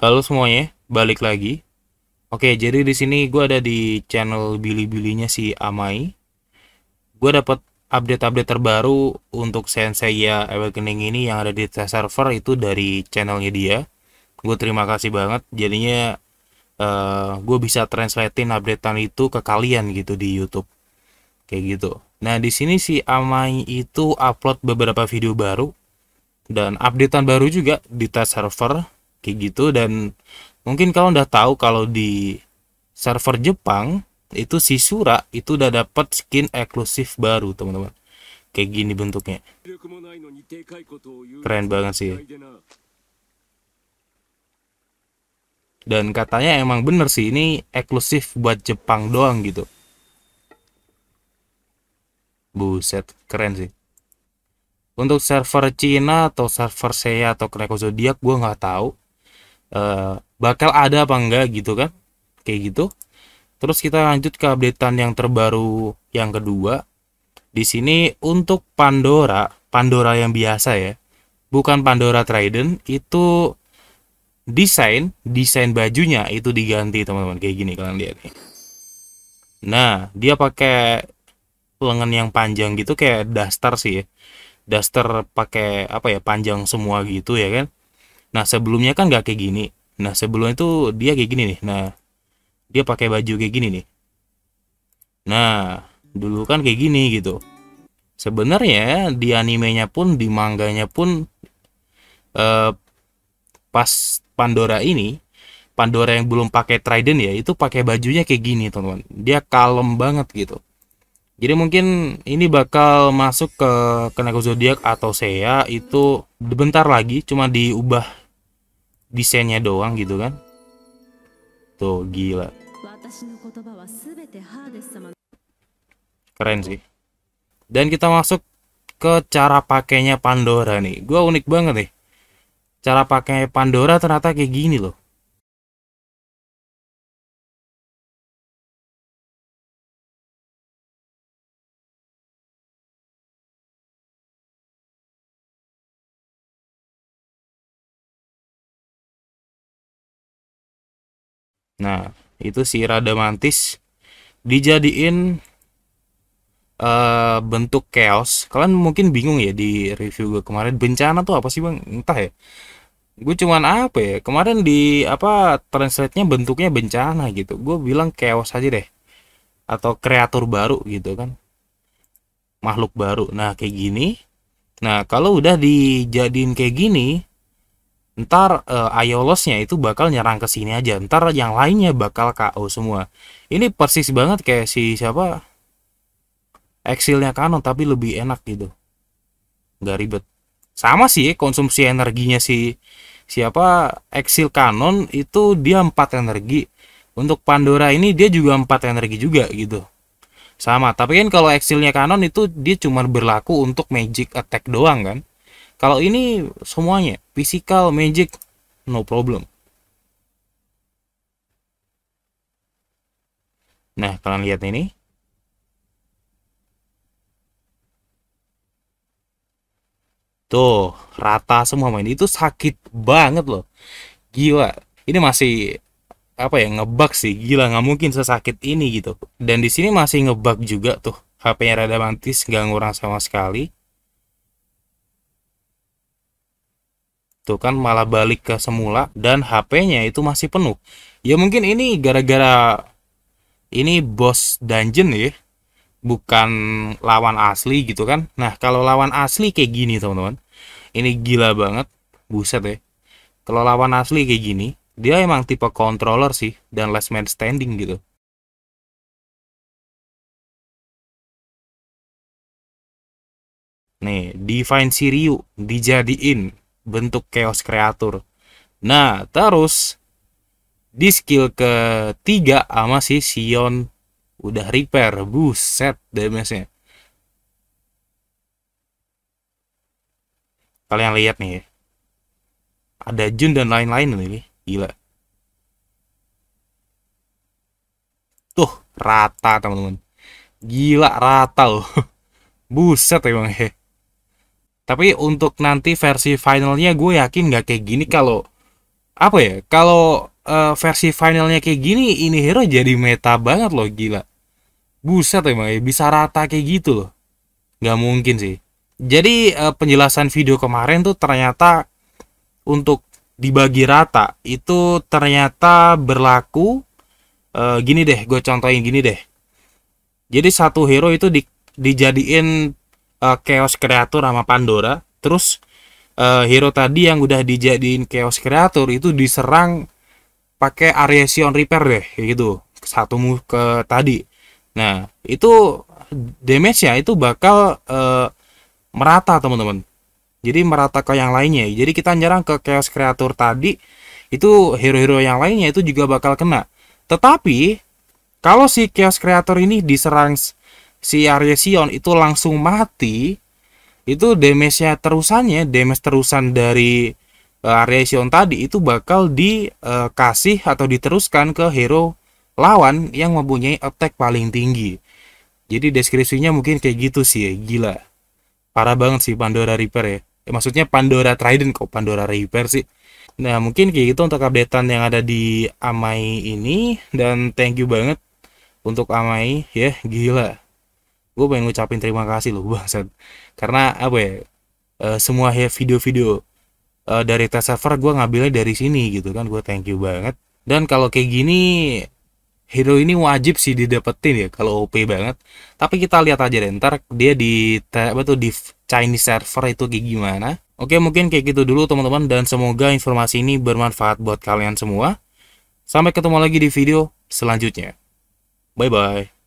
Halo semuanya, balik lagi. Oke, jadi di sini gue ada di channel Billy-bilinya si Amai. Gue dapat update-update terbaru untuk Sensei ya Awakening ini yang ada di test server itu dari channelnya dia. Gue terima kasih banget. Jadinya uh, eh, gue bisa translatein updatean itu ke kalian gitu di YouTube. Kayak gitu. Nah, di sini si Amai itu upload beberapa video baru dan updatean baru juga di test server kayak gitu dan mungkin kalau udah tahu kalau di server Jepang itu si Sura itu udah dapat skin eksklusif baru teman-teman kayak gini bentuknya keren banget sih dan katanya emang bener sih ini eksklusif buat Jepang doang gitu buset keren sih untuk server Cina atau server Sea atau Neko Zodiac gue nggak tahu Eh, bakal ada apa enggak gitu kan kayak gitu terus kita lanjut ke updatean yang terbaru yang kedua di sini untuk Pandora Pandora yang biasa ya bukan Pandora Trident itu desain desain bajunya itu diganti teman-teman kayak gini kalian lihat nih nah dia pakai lengan yang panjang gitu kayak daster sih ya daster pakai apa ya panjang semua gitu ya kan Nah sebelumnya kan gak kayak gini. Nah sebelumnya itu dia kayak gini nih. Nah dia pakai baju kayak gini nih. Nah dulu kan kayak gini gitu. Sebenarnya di animenya pun di manganya pun eh, pas Pandora ini Pandora yang belum pakai trident ya itu pakai bajunya kayak gini teman-teman. Dia kalem banget gitu. Jadi mungkin ini bakal masuk ke Kenako zodiak atau Sea itu bentar lagi cuma diubah desainnya doang gitu kan tuh gila keren sih dan kita masuk ke cara pakainya Pandora nih gua unik banget nih cara pakai Pandora ternyata kayak gini loh Nah, itu si Radamantis dijadiin uh, bentuk chaos. Kalian mungkin bingung ya di review gue kemarin bencana tuh apa sih bang? Entah ya. Gue cuman apa ya? Kemarin di apa translate-nya bentuknya bencana gitu. Gue bilang chaos aja deh. Atau kreatur baru gitu kan. Makhluk baru. Nah, kayak gini. Nah, kalau udah dijadiin kayak gini, ntar uh, eh, Ayolosnya itu bakal nyerang ke sini aja ntar yang lainnya bakal KO semua ini persis banget kayak si siapa eksilnya kanon tapi lebih enak gitu nggak ribet sama sih konsumsi energinya si siapa eksil kanon itu dia empat energi untuk Pandora ini dia juga empat energi juga gitu sama tapi kan kalau eksilnya kanon itu dia cuma berlaku untuk magic attack doang kan kalau ini semuanya, physical, magic, no problem. Nah, kalian lihat ini. Tuh, rata semua main. Itu sakit banget loh. Gila. Ini masih apa ya ngebug sih gila nggak mungkin sesakit ini gitu dan di sini masih ngebug juga tuh HP-nya rada mantis nggak ngurang sama sekali gitu kan malah balik ke semula dan HP-nya itu masih penuh. Ya mungkin ini gara-gara ini bos dungeon ya, bukan lawan asli gitu kan. Nah, kalau lawan asli kayak gini, teman-teman. Ini gila banget, buset ya. Kalau lawan asli kayak gini, dia emang tipe controller sih dan last man standing gitu. Nih, Divine Siriu dijadiin bentuk chaos kreatur. Nah, terus di skill ketiga sama si Sion udah repair, buset damage-nya. Kalian lihat nih ya. Ada Jun dan lain-lain nih, gila. Tuh, rata teman-teman. Gila rata loh. Buset emang ya. Tapi untuk nanti versi finalnya gue yakin nggak kayak gini kalau apa ya? Kalau uh, versi finalnya kayak gini, ini hero jadi meta banget loh gila. Buset emang ya, bisa rata kayak gitu loh. Gak mungkin sih. Jadi uh, penjelasan video kemarin tuh ternyata untuk dibagi rata itu ternyata berlaku uh, gini deh, gue contohin gini deh. Jadi satu hero itu di, dijadiin uh, chaos Creator sama Pandora terus uh, hero tadi yang udah dijadiin chaos Creator itu diserang pakai Ariation Repair deh gitu satu move ke tadi nah itu damage ya itu bakal uh, merata teman-teman jadi merata ke yang lainnya jadi kita nyerang ke chaos Creator tadi itu hero-hero yang lainnya itu juga bakal kena tetapi kalau si chaos Creator ini diserang si Arya Sion itu langsung mati itu damage-nya terusannya damage terusan dari uh, eh, Arya Sion tadi itu bakal dikasih eh, atau diteruskan ke hero lawan yang mempunyai attack paling tinggi jadi deskripsinya mungkin kayak gitu sih ya. gila parah banget sih Pandora Reaper ya eh, maksudnya Pandora Trident kok Pandora Reaper sih nah mungkin kayak gitu untuk updatean yang ada di Amai ini dan thank you banget untuk Amai ya gila gue pengen ngucapin terima kasih loh bangsat karena apa ya uh, semua ya video-video uh, dari tes server gue ngambilnya dari sini gitu kan gue thank you banget dan kalau kayak gini hero ini wajib sih didapetin ya kalau OP banget tapi kita lihat aja deh ntar dia di apa tuh di Chinese server itu kayak gimana oke mungkin kayak gitu dulu teman-teman dan semoga informasi ini bermanfaat buat kalian semua sampai ketemu lagi di video selanjutnya bye bye